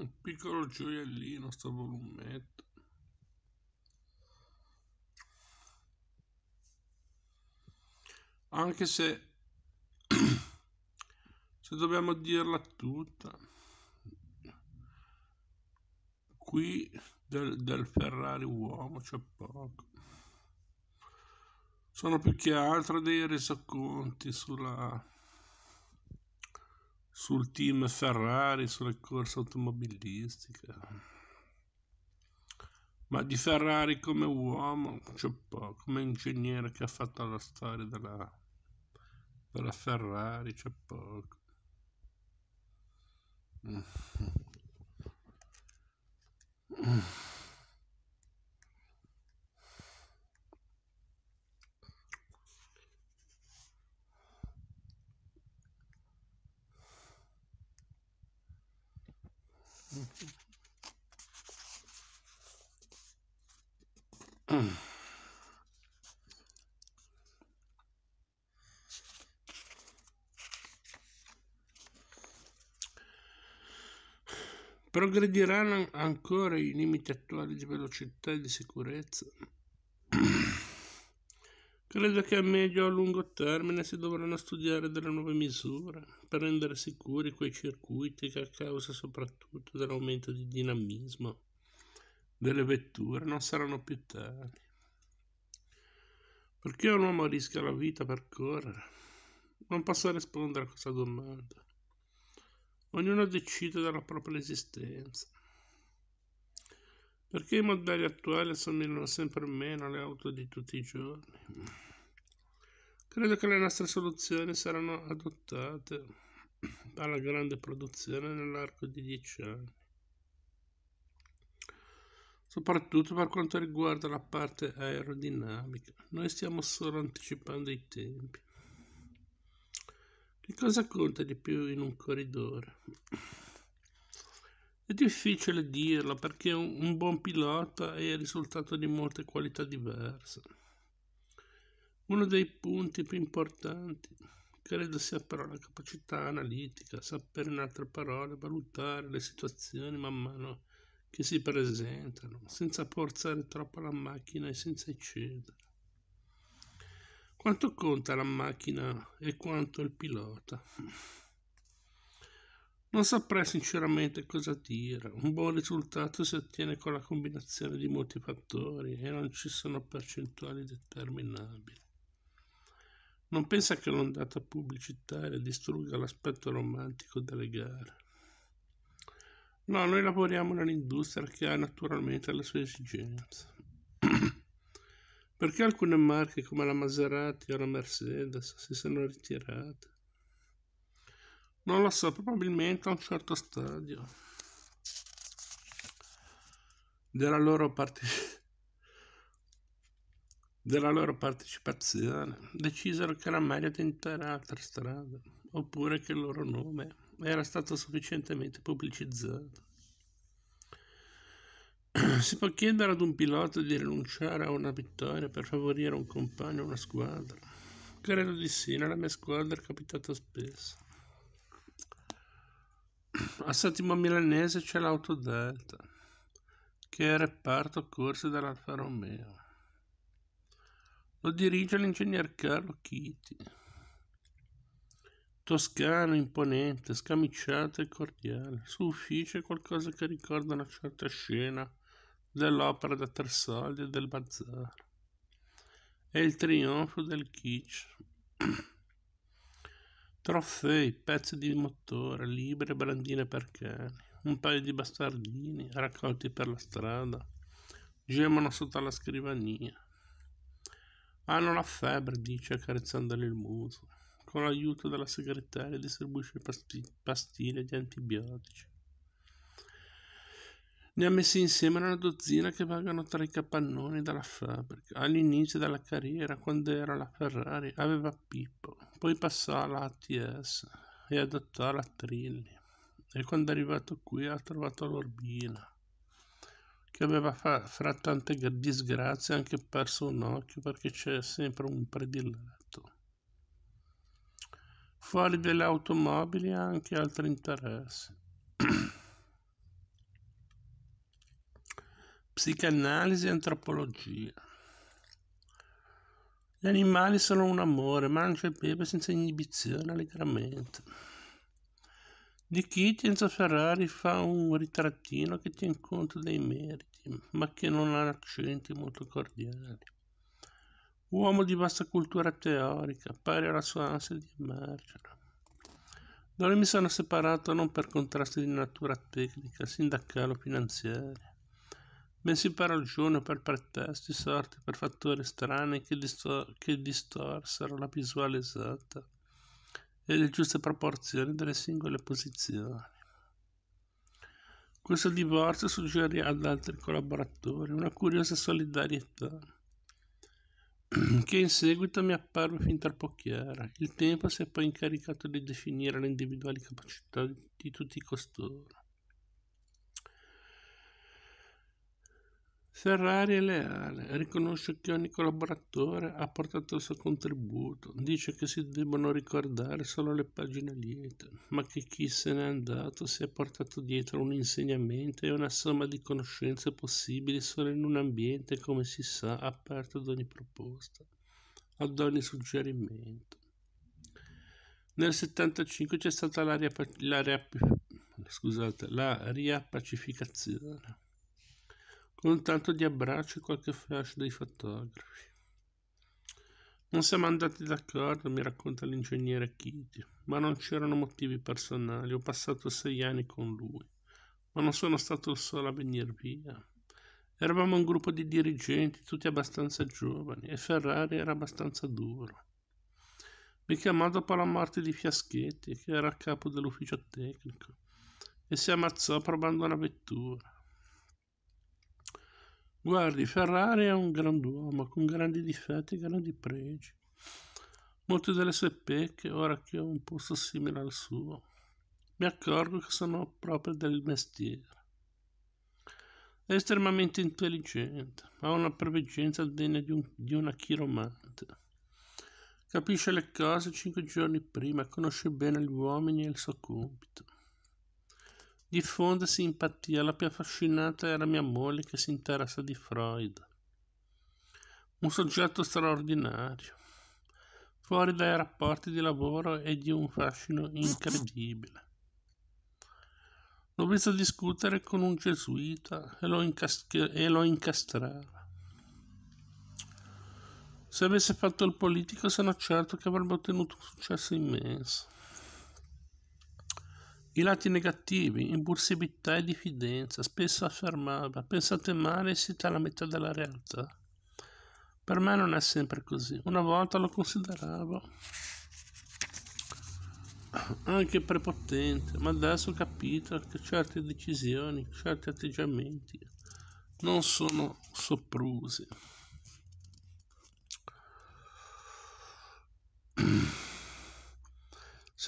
un piccolo gioiellino sto volumetto anche se se dobbiamo dirla tutta qui del, del Ferrari uomo c'è poco sono più che altro dei resoconti sulla sul team Ferrari, sulle corse automobilistiche. Ma di Ferrari come uomo c'è poco, come ingegnere che ha fatto la storia della, della Ferrari c'è poco. Mm. Mm. Progrediranno ancora i limiti attuali di velocità e di sicurezza. Credo che a medio o a lungo termine si dovranno studiare delle nuove misure per rendere sicuri quei circuiti che a causa soprattutto dell'aumento di dinamismo delle vetture non saranno più tali. Perché un uomo rischia la vita per correre? Non posso rispondere a questa domanda. Ognuno decide della propria esistenza. Perché i modelli attuali assomigliano sempre meno alle auto di tutti i giorni? Credo che le nostre soluzioni saranno adottate alla grande produzione nell'arco di dieci anni, soprattutto per quanto riguarda la parte aerodinamica. Noi stiamo solo anticipando i tempi. Che cosa conta di più in un corridore? È difficile dirlo perché un buon pilota è il risultato di molte qualità diverse. Uno dei punti più importanti credo sia però la capacità analitica, sapere in altre parole, valutare le situazioni man mano che si presentano, senza forzare troppo la macchina e senza eccedere. Quanto conta la macchina e quanto il pilota? Non saprei sinceramente cosa dire. Un buon risultato si ottiene con la combinazione di molti fattori e non ci sono percentuali determinabili. Non pensa che l'ondata pubblicitaria distrugga l'aspetto romantico delle gare. No, noi lavoriamo nell'industria che ha naturalmente le sue esigenze. Perché alcune marche come la Maserati o la Mercedes si sono ritirate? Non lo so, probabilmente a un certo stadio della loro partecipazione della loro partecipazione, decisero che era meglio tentare altre strade, oppure che il loro nome era stato sufficientemente pubblicizzato. Si può chiedere ad un pilota di rinunciare a una vittoria per favorire un compagno o una squadra. Credo di sì, nella mia squadra è capitato spesso. A Settimo Milanese c'è l'Auto Delta, che è il reparto corse dell'Alfa Romeo. Lo dirige l'ingegner Carlo Chiti. Toscano, imponente, scamicciato e cordiale, su ufficio qualcosa che ricorda una certa scena dell'opera da tre soldi e del bazar. È il trionfo del kitsch. Trofei, pezzi di motore, libere brandine per cani, un paio di bastardini raccolti per la strada, gemono sotto la scrivania. Ah, Hanno la febbre, dice accarezzandole il muso. Con l'aiuto della segretaria distribuisce past- pastiglie di antibiotici. Ne ha messi insieme una dozzina che vagano tra i capannoni della fabbrica. All'inizio della carriera, quando era alla Ferrari, aveva Pippo, poi passò alla ATS e adottò la Trilli. E quando è arrivato qui ha trovato l'Orbina che aveva fra, fra tante disgrazie anche perso un occhio perché c'è sempre un prediletto. Fuori delle automobili anche altri interessi. Psicanalisi e antropologia. Gli animali sono un amore, mangia e beve senza inibizione allegramente. Di chi Enzo Ferrari fa un ritrattino che tiene conto dei meriti, ma che non ha accenti molto cordiali. Uomo di vasta cultura teorica, pari alla sua ansia di emergere. Da mi sono separato non per contrasti di natura tecnica, sindacale o finanziaria, bensì per ragione o per pretesti, sorti per fattori strani che, distor- che distorsero la visuale esatta e le giuste proporzioni delle singole posizioni. Questo divorzio suggerì ad altri collaboratori una curiosa solidarietà che in seguito mi apparve fin troppo chiara. Il tempo si è poi incaricato di definire le individuali capacità di tutti costoro Ferrari è leale, riconosce che ogni collaboratore ha portato il suo contributo, dice che si debbono ricordare solo le pagine liete, ma che chi se n'è andato si è portato dietro un insegnamento e una somma di conoscenze possibili solo in un ambiente, come si sa, aperto ad ogni proposta, ad ogni suggerimento. Nel 75 c'è stata la, riapac- la, riap- scusate, la riappacificazione con tanto di abbraccio e qualche flash dei fotografi. Non siamo andati d'accordo, mi racconta l'ingegnere Kitty, ma non c'erano motivi personali. Ho passato sei anni con lui, ma non sono stato il solo a venire via. Eravamo un gruppo di dirigenti, tutti abbastanza giovani, e Ferrari era abbastanza duro. Mi chiamò dopo la morte di Fiaschetti, che era a capo dell'ufficio tecnico, e si ammazzò provando una vettura. Guardi, Ferrari è un grand'uomo con grandi difetti e grandi pregi. Molte delle sue pecche, ora che ho un posto simile al suo, mi accorgo che sono proprio del mestiere. È estremamente intelligente, ha una preveggenza degna di, un, di una chiromante. Capisce le cose cinque giorni prima, conosce bene gli uomini e il suo compito diffonde simpatia. La più affascinata era mia moglie che si interessa di Freud. Un soggetto straordinario, fuori dai rapporti di lavoro e di un fascino incredibile. L'ho visto discutere con un gesuita e lo, incas- e lo incastrava. Se avesse fatto il politico sono certo che avrebbe ottenuto un successo immenso. I lati negativi, impulsività e diffidenza, spesso affermava, pensate male siete alla metà della realtà. Per me non è sempre così, una volta lo consideravo anche prepotente, ma adesso ho capito che certe decisioni, certi atteggiamenti non sono sopprusi.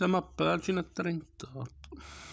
Siamo a pagina 38.